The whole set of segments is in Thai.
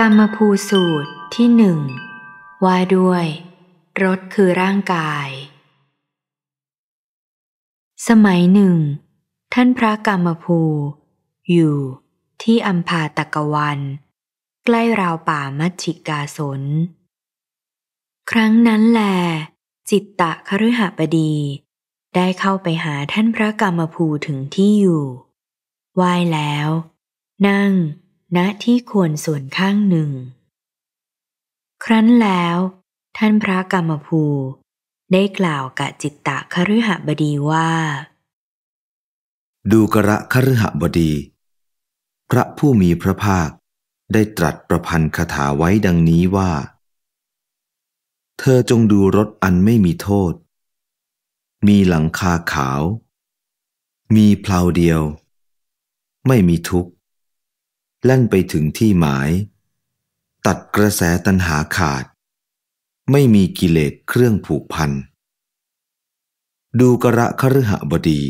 กามภูสูตรที่หนึ่งว่าด้วย รถคือร่างกาย สมัยหนึ่ง ท่านพระกามภู อยู่ ที่อัมพาตกวัน ใกล้ราวป่ามัชิกาสน ครั้งนั้นแล จิตตะคฤหบดี ได้เข้าไปหาท่านพระกามภูถึงที่อยู่ไหว้แล้ว นั่งณที่ควรส่วนข้างหนึ่ง ครั้นแล้ว ท่านพระกรรมภูได้กล่าวกับจิตตะคฤหบดีว่า ดูกระคฤหบดี พระผู้มีพระภาคได้ตรัสประพันธ์คาถาไว้ดังนี้ว่า เธอจงดูรถอันไม่มีโทษ มีหลังคาขาว มีเพลาเดียว ไม่มีทุกขแล่นไปถึงที่หมาย ตัดกระแสตัณหาขาด ไม่มีกิเลสเครื่องผูกพัน ดูกระคฤหบดี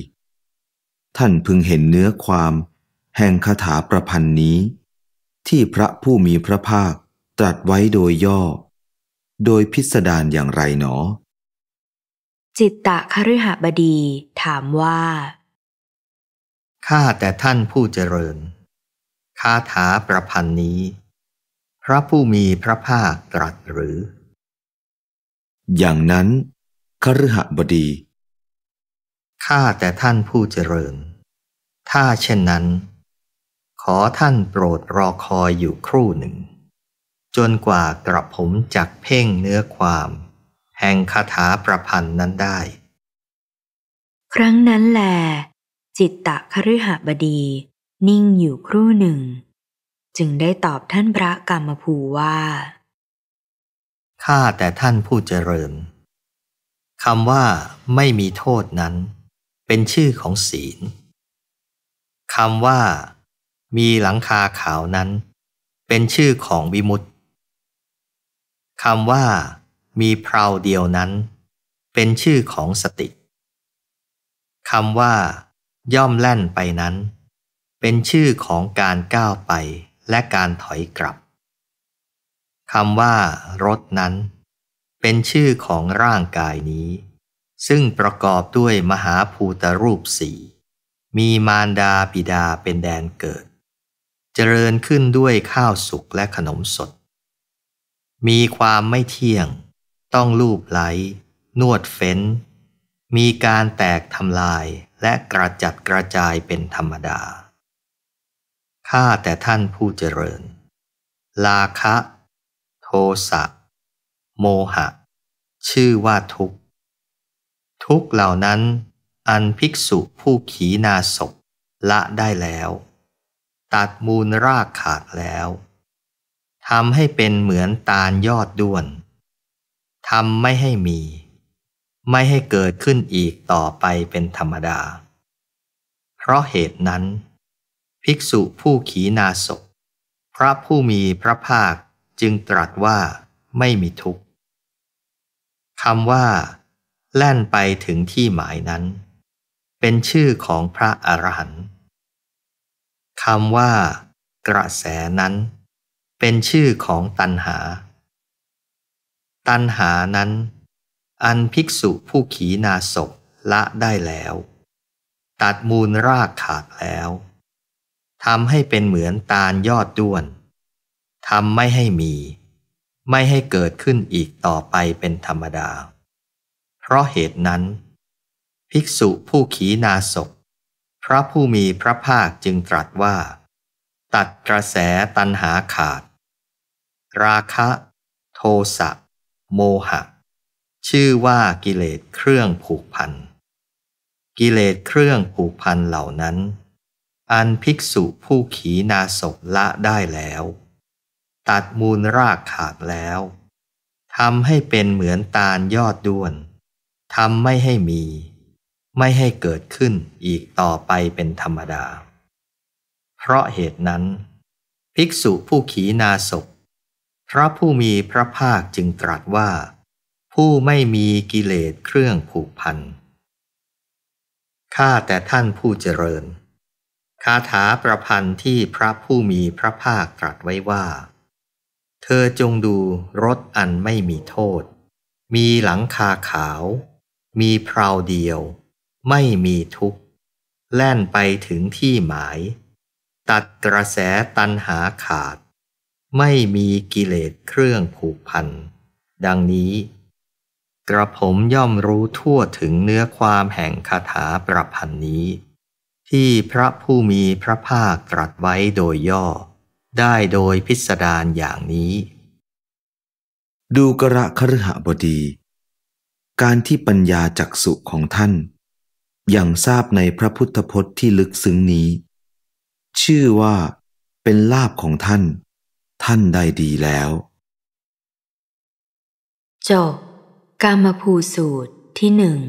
ท่านพึงเห็นเนื้อความแห่งคาถาประพันธ์นี้ ที่พระผู้มีพระภาค ตรัสไว้โดยย่อ โดยพิสดารอย่างไรหนอ จิตตะคฤหบดีถามว่า ข้าแต่ท่านผู้เจริญคาถาประพันธ์นี้ พระผู้มีพระภาคตรัสหรือ อย่างนั้น คฤหบดีข้าแต่ท่านผู้เจริญ ถ้าเช่นนั้น ขอท่านโปรดรอคอยอยู่ครู่หนึ่ง จนกว่ากระผมจักเพ่งเนื้อความ แห่งคาถาประพันธ์นั้นได้ ครั้งนั้นแหลจิตตะคฤหบดีนิ่งอยู่ครู่หนึ่ง จึงได้ตอบท่านพระกรรมภูว่าข้าแต่ท่านผู้เจริญคำว่าไม่มีโทษนั้น เป็นชื่อของศีลคำว่ามีหลังคาขาวนั้น เป็นชื่อของวิมุตติคำว่ามีเพราเดียวนั้น เป็นชื่อของสติคำว่า ย่อมแล่นไปนั้นเป็นชื่อของการก้าวไปและการถอยกลับ คำว่ารถนั้น เป็นชื่อของร่างกายนี้ ซึ่งประกอบด้วยมหาภูตรูปสี่ มีมารดาปิดาเป็นแดนเกิด เจริญขึ้นด้วยข้าวสุกและขนมสด มีความไม่เที่ยง ต้องลูบไหล นวดเฟ้น มีการแตกทำลายและกระจัดกระจายเป็นธรรมดาข้าแต่ท่านผู้เจริญ ลาคะ โทสะโมหะ ชื่อว่าทุกทุกเหล่านั้น อันภิกษุผู้ขีนาศละได้แล้ว ตัดมูลรากขาดแล้วทำให้เป็นเหมือนตาลยอดด้วนทำไม่ให้มี ไม่ให้เกิดขึ้นอีกต่อไปเป็นธรรมดา เพราะเหตุนั้นภิกษุผู้ขีนาศพพระผู้มีพระภาคจึงตรัสว่าไม่มีทุกข์คำว่า แล่นไปถึงที่หมายนั้น เป็นชื่อของพระอรหันต์คำว่า กระแสนั้น เป็นชื่อของตันหา ตันหานั้น อันภิกษุผู้ขีนาศพละได้แล้ว ตัดมูลรากขาดแล้วทำให้เป็นเหมือนตาลยอดด้วน ทำไม่ให้มี ไม่ให้เกิดขึ้นอีกต่อไปเป็นธรรมดา เพราะเหตุนั้น ภิกษุผู้ขีนาศกพระผู้มีพระภาคจึงตรัสว่า ตัดกระแสตันหาขาด ราคะ โทสะ โมหะ ชื่อว่ากิเลสเครื่องผูกพัน กิเลสเครื่องผูกพันเหล่านั้นอันภิกษุผู้ขีนาศละได้แล้ว ตัดมูลรากขาดแล้วทำให้เป็นเหมือนตาลยอดด้วนทำไม่ให้มี ไม่ให้เกิดขึ้นอีกต่อไปเป็นธรรมดา เพราะเหตุนั้น ภิกษุผู้ขีนาศพพระผู้มีพระภาคจึงตรัสว่า ผู้ไม่มีกิเลสเครื่องผูกพันข้าแต่ท่านผู้เจริญคาถาประพันธ์ที่พระผู้มีพระภาคตรัสไว้ว่า เธอจงดูรถอันไม่มีโทษ มีหลังคาขาว มีพราวเดียว ไม่มีทุกข์ แล่นไปถึงที่หมาย ตัดกระแสตันหาขาด ไม่มีกิเลสเครื่องผูกพัน ดังนี้ กระผมย่อมรู้ทั่วถึงเนื้อความแห่งคาถาประพันธ์นี้ที่พระผู้มีพระภาคตรัสไว้โดยย่อได้โดยพิสดารอย่างนี้ ดูกระครหบดี การที่ปัญญาจักสุของท่าน อย่างทราบในพระพุทธพจน์ที่ลึกซึ้งนี้ ชื่อว่าเป็นลาบของท่านท่านได้ดีแล้วจบกามภูสูตรที่หนึ่ง